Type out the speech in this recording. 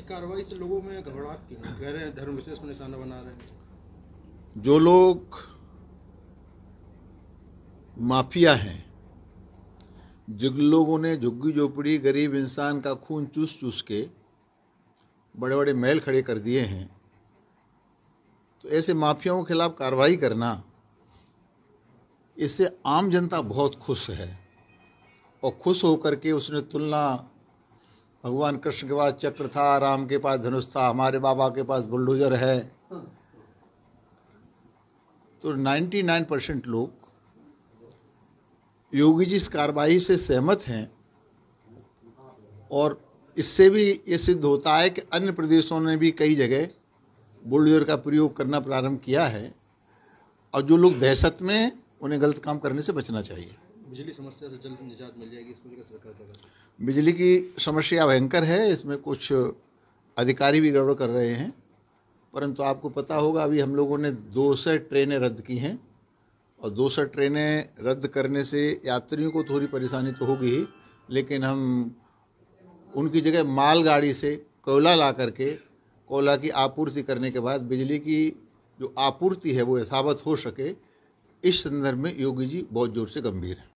कार्रवाई से लोगों में घबराहट क्यों कह रहे हैं धर्म विशेष को निशाना बना रहे हैं जो लोग माफिया हैं जिन लोगों ने झुग्गी झोपड़ी गरीब इंसान का खून चूस चूस के बड़े बड़े महल खड़े कर दिए हैं तो ऐसे माफियाओं के खिलाफ कार्रवाई करना इससे आम जनता बहुत खुश है और खुश होकर के उसने तुलना भगवान कृष्ण के पास चक्र था राम के पास धनुष था हमारे बाबा के पास बुलडोजर है तो 99 परसेंट लोग योगी जी इस कार्रवाई से सहमत हैं और इससे भी ये सिद्ध होता है कि अन्य प्रदेशों ने भी कई जगह बुलडोजर का प्रयोग करना प्रारंभ किया है और जो लोग दहशत में उन्हें गलत काम करने से बचना चाहिए बिजली समस्या से जल्द निजात मिल जाएगी इसको लेकर सरकार का बिजली की समस्या भयंकर है इसमें कुछ अधिकारी भी गड़बड़ कर रहे हैं परंतु आपको पता होगा अभी हम लोगों ने दो सौ ट्रेनें रद्द की हैं और दो सौ ट्रेनें रद्द करने से यात्रियों को थोड़ी परेशानी तो होगी ही लेकिन हम उनकी जगह मालगाड़ी से कोयला ला करके कोयला की आपूर्ति करने के बाद बिजली की जो आपूर्ति है वो यथावत हो सके इस संदर्भ में योगी जी बहुत जोर से गंभीर हैं